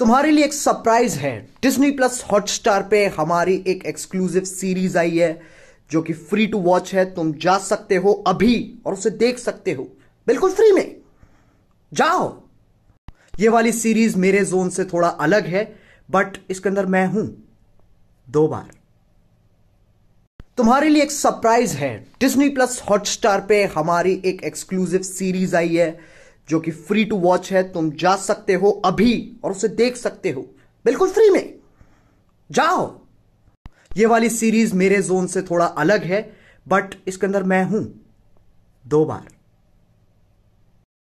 तुम्हारे लिए एक सरप्राइज है डिज्नी प्लस हॉटस्टार पे हमारी एक एक्सक्लूसिव सीरीज आई है जो कि फ्री टू वॉच है तुम जा सकते हो अभी और उसे देख सकते हो बिल्कुल फ्री में जाओ ये वाली सीरीज मेरे जोन से थोड़ा अलग है बट इसके अंदर मैं हूं दो बार तुम्हारे लिए एक सरप्राइज है डिज्नी प्लस हॉटस्टार पे हमारी एक एक्सक्लूसिव सीरीज आई है जो कि फ्री टू वॉच है तुम जा सकते हो अभी और उसे देख सकते हो बिल्कुल फ्री में जाओ ये वाली सीरीज मेरे जोन से थोड़ा अलग है बट इसके अंदर मैं हूं दो बार